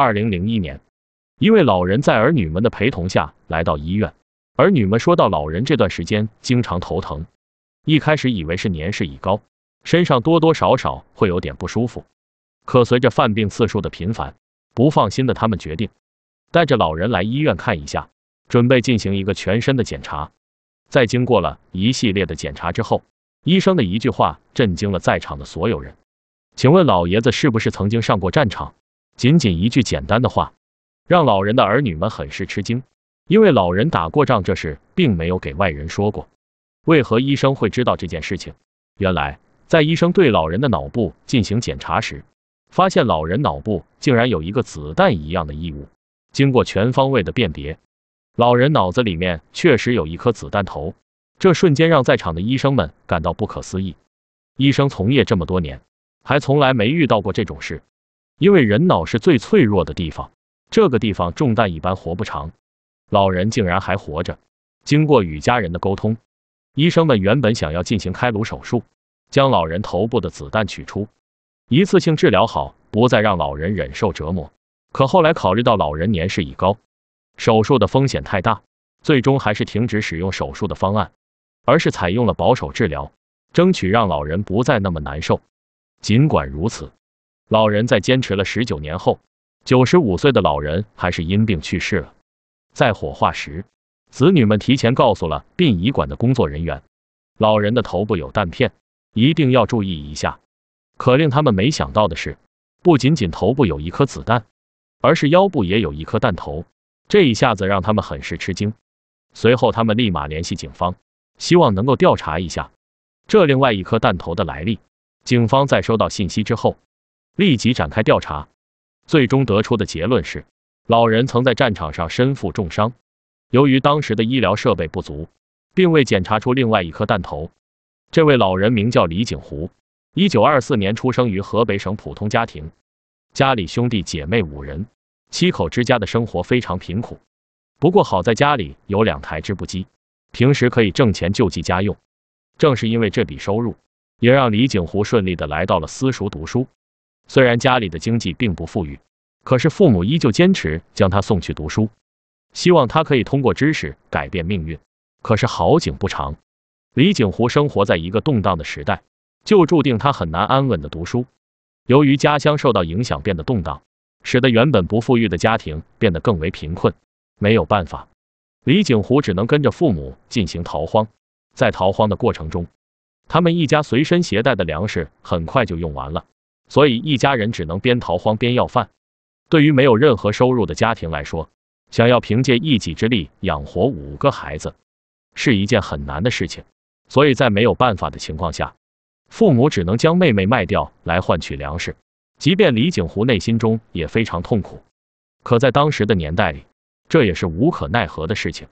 二零零一年，一位老人在儿女们的陪同下来到医院。儿女们说到，老人这段时间经常头疼，一开始以为是年事已高，身上多多少少会有点不舒服。可随着犯病次数的频繁，不放心的他们决定带着老人来医院看一下，准备进行一个全身的检查。在经过了一系列的检查之后，医生的一句话震惊了在场的所有人：“请问老爷子是不是曾经上过战场？”仅仅一句简单的话，让老人的儿女们很是吃惊。因为老人打过仗这事，并没有给外人说过。为何医生会知道这件事情？原来，在医生对老人的脑部进行检查时，发现老人脑部竟然有一个子弹一样的异物。经过全方位的辨别，老人脑子里面确实有一颗子弹头。这瞬间让在场的医生们感到不可思议。医生从业这么多年，还从来没遇到过这种事。因为人脑是最脆弱的地方，这个地方中弹一般活不长。老人竟然还活着。经过与家人的沟通，医生们原本想要进行开颅手术，将老人头部的子弹取出，一次性治疗好，不再让老人忍受折磨。可后来考虑到老人年事已高，手术的风险太大，最终还是停止使用手术的方案，而是采用了保守治疗，争取让老人不再那么难受。尽管如此。老人在坚持了十九年后，九十五岁的老人还是因病去世了。在火化时，子女们提前告诉了殡仪馆的工作人员，老人的头部有弹片，一定要注意一下。可令他们没想到的是，不仅仅头部有一颗子弹，而是腰部也有一颗弹头，这一下子让他们很是吃惊。随后，他们立马联系警方，希望能够调查一下这另外一颗弹头的来历。警方在收到信息之后。立即展开调查，最终得出的结论是，老人曾在战场上身负重伤，由于当时的医疗设备不足，并未检查出另外一颗弹头。这位老人名叫李景湖，一九二四年出生于河北省普通家庭，家里兄弟姐妹五人，七口之家的生活非常贫苦。不过好在家里有两台织布机，平时可以挣钱救济家用。正是因为这笔收入，也让李景湖顺利的来到了私塾读书。虽然家里的经济并不富裕，可是父母依旧坚持将他送去读书，希望他可以通过知识改变命运。可是好景不长，李景湖生活在一个动荡的时代，就注定他很难安稳的读书。由于家乡受到影响变得动荡，使得原本不富裕的家庭变得更为贫困。没有办法，李景湖只能跟着父母进行逃荒。在逃荒的过程中，他们一家随身携带的粮食很快就用完了。所以一家人只能边逃荒边要饭。对于没有任何收入的家庭来说，想要凭借一己之力养活五个孩子，是一件很难的事情。所以在没有办法的情况下，父母只能将妹妹卖掉来换取粮食。即便李景湖内心中也非常痛苦，可在当时的年代里，这也是无可奈何的事情。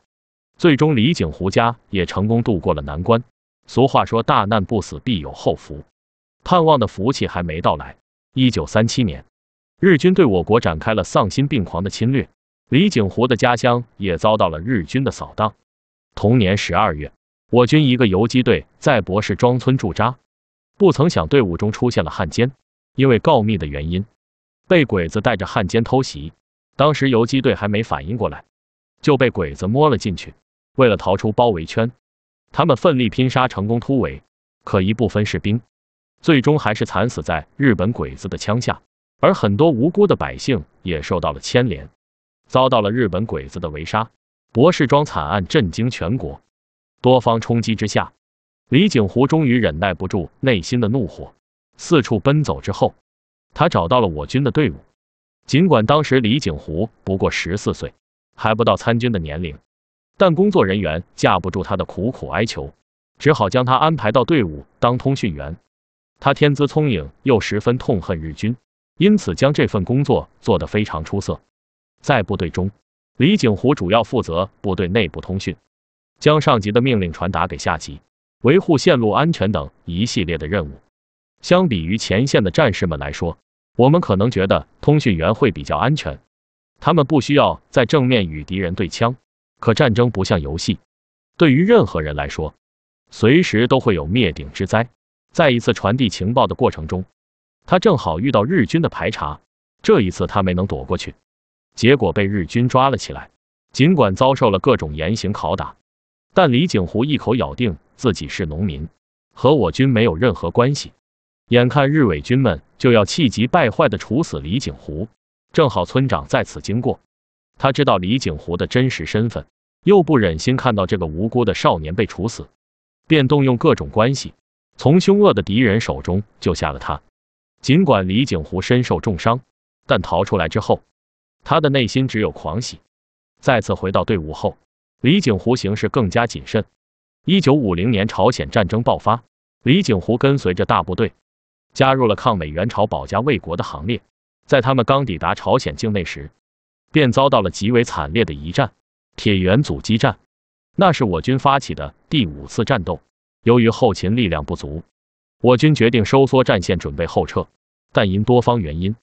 最终，李景湖家也成功度过了难关。俗话说，大难不死，必有后福。盼望的福气还没到来。一九三七年，日军对我国展开了丧心病狂的侵略，李景湖的家乡也遭到了日军的扫荡。同年十二月，我军一个游击队在博士庄村驻扎，不曾想队伍中出现了汉奸，因为告密的原因，被鬼子带着汉奸偷袭。当时游击队还没反应过来，就被鬼子摸了进去。为了逃出包围圈，他们奋力拼杀，成功突围。可一部分士兵。最终还是惨死在日本鬼子的枪下，而很多无辜的百姓也受到了牵连，遭到了日本鬼子的围杀。博士庄惨案震惊全国，多方冲击之下，李景湖终于忍耐不住内心的怒火，四处奔走之后，他找到了我军的队伍。尽管当时李景湖不过十四岁，还不到参军的年龄，但工作人员架不住他的苦苦哀求，只好将他安排到队伍当通讯员。他天资聪颖，又十分痛恨日军，因此将这份工作做得非常出色。在部队中，李景湖主要负责部队内部通讯，将上级的命令传达给下级，维护线路安全等一系列的任务。相比于前线的战士们来说，我们可能觉得通讯员会比较安全，他们不需要在正面与敌人对枪。可战争不像游戏，对于任何人来说，随时都会有灭顶之灾。在一次传递情报的过程中，他正好遇到日军的排查。这一次他没能躲过去，结果被日军抓了起来。尽管遭受了各种严刑拷打，但李景湖一口咬定自己是农民，和我军没有任何关系。眼看日伪军们就要气急败坏地处死李景湖，正好村长在此经过，他知道李景湖的真实身份，又不忍心看到这个无辜的少年被处死，便动用各种关系。从凶恶的敌人手中救下了他，尽管李景湖身受重伤，但逃出来之后，他的内心只有狂喜。再次回到队伍后，李景湖行事更加谨慎。一九五零年，朝鲜战争爆发，李景湖跟随着大部队，加入了抗美援朝、保家卫国的行列。在他们刚抵达朝鲜境内时，便遭到了极为惨烈的一战——铁原阻击战。那是我军发起的第五次战斗。由于后勤力量不足，我军决定收缩战线，准备后撤。但因多方原因，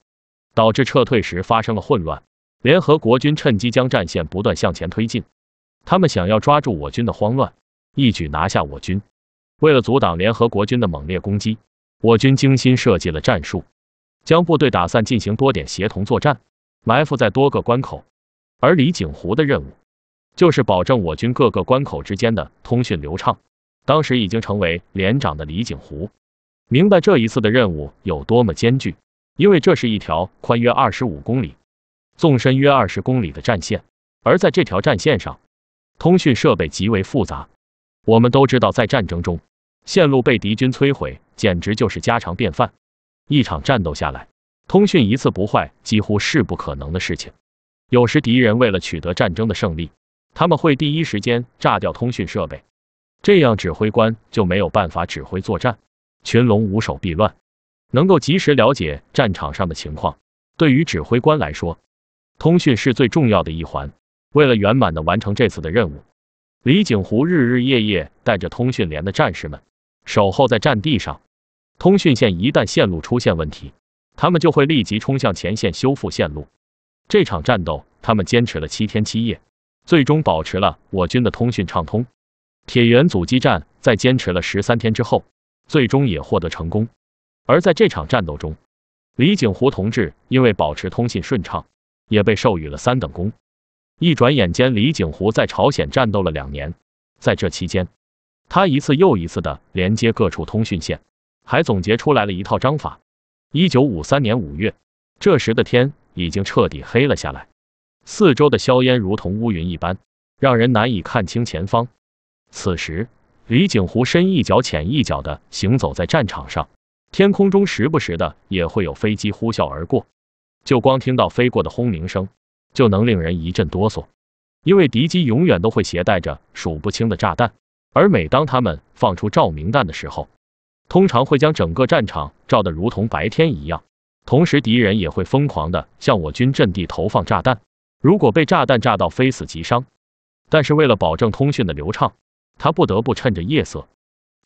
导致撤退时发生了混乱。联合国军趁机将战线不断向前推进，他们想要抓住我军的慌乱，一举拿下我军。为了阻挡联合国军的猛烈攻击，我军精心设计了战术，将部队打散，进行多点协同作战，埋伏在多个关口。而李景湖的任务，就是保证我军各个关口之间的通讯流畅。当时已经成为连长的李景湖，明白这一次的任务有多么艰巨，因为这是一条宽约二十五公里、纵深约二十公里的战线，而在这条战线上，通讯设备极为复杂。我们都知道，在战争中，线路被敌军摧毁简直就是家常便饭。一场战斗下来，通讯一次不坏几乎是不可能的事情。有时敌人为了取得战争的胜利，他们会第一时间炸掉通讯设备。这样，指挥官就没有办法指挥作战，群龙无首必乱。能够及时了解战场上的情况，对于指挥官来说，通讯是最重要的一环。为了圆满的完成这次的任务，李景湖日日夜夜带着通讯连的战士们守候在战地上。通讯线一旦线路出现问题，他们就会立即冲向前线修复线路。这场战斗，他们坚持了七天七夜，最终保持了我军的通讯畅通。铁原阻击战在坚持了十三天之后，最终也获得成功。而在这场战斗中，李景湖同志因为保持通信顺畅，也被授予了三等功。一转眼间，李景湖在朝鲜战斗了两年，在这期间，他一次又一次的连接各处通讯线，还总结出来了一套章法。一九五三年五月，这时的天已经彻底黑了下来，四周的硝烟如同乌云一般，让人难以看清前方。此时，李景湖深一脚浅一脚地行走在战场上，天空中时不时的也会有飞机呼啸而过，就光听到飞过的轰鸣声，就能令人一阵哆嗦。因为敌机永远都会携带着数不清的炸弹，而每当他们放出照明弹的时候，通常会将整个战场照得如同白天一样。同时，敌人也会疯狂地向我军阵地投放炸弹，如果被炸弹炸到，非死即伤。但是，为了保证通讯的流畅，他不得不趁着夜色，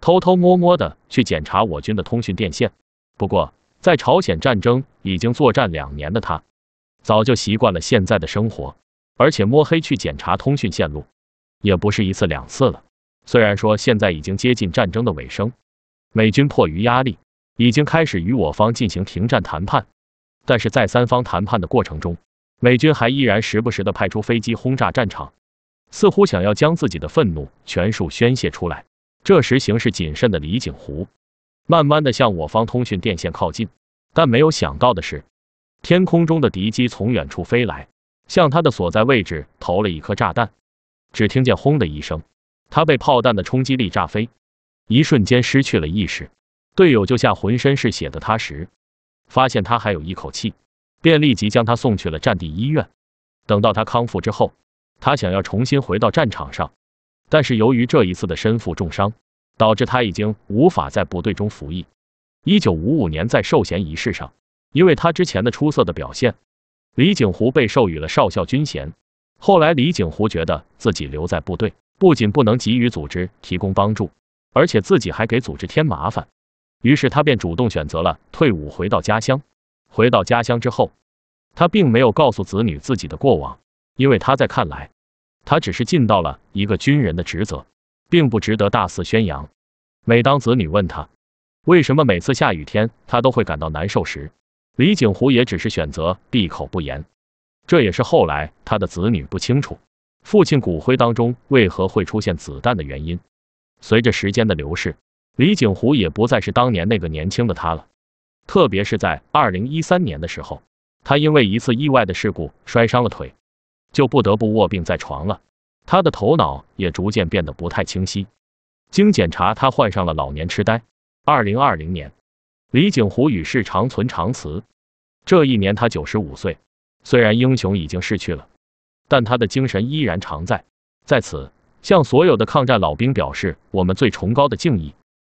偷偷摸摸的去检查我军的通讯电线。不过，在朝鲜战争已经作战两年的他，早就习惯了现在的生活，而且摸黑去检查通讯线路，也不是一次两次了。虽然说现在已经接近战争的尾声，美军迫于压力，已经开始与我方进行停战谈判，但是在三方谈判的过程中，美军还依然时不时的派出飞机轰炸战场。似乎想要将自己的愤怒全数宣泄出来。这时，行事谨慎的李景湖慢慢的向我方通讯电线靠近，但没有想到的是，天空中的敌机从远处飞来，向他的所在位置投了一颗炸弹。只听见“轰”的一声，他被炮弹的冲击力炸飞，一瞬间失去了意识。队友救下浑身是血的他时，发现他还有一口气，便立即将他送去了战地医院。等到他康复之后。他想要重新回到战场上，但是由于这一次的身负重伤，导致他已经无法在部队中服役。一九五五年，在授衔仪式上，因为他之前的出色的表现，李景湖被授予了少校军衔。后来，李景湖觉得自己留在部队不仅不能给予组织提供帮助，而且自己还给组织添麻烦，于是他便主动选择了退伍回到家乡。回到家乡之后，他并没有告诉子女自己的过往。因为他在看来，他只是尽到了一个军人的职责，并不值得大肆宣扬。每当子女问他为什么每次下雨天他都会感到难受时，李景湖也只是选择闭口不言。这也是后来他的子女不清楚父亲骨灰当中为何会出现子弹的原因。随着时间的流逝，李景湖也不再是当年那个年轻的他了。特别是在2013年的时候，他因为一次意外的事故摔伤了腿。就不得不卧病在床了，他的头脑也逐渐变得不太清晰。经检查，他患上了老年痴呆。二零二零年，李景湖与世长存长辞。这一年，他九十五岁。虽然英雄已经逝去了，但他的精神依然常在。在此，向所有的抗战老兵表示我们最崇高的敬意。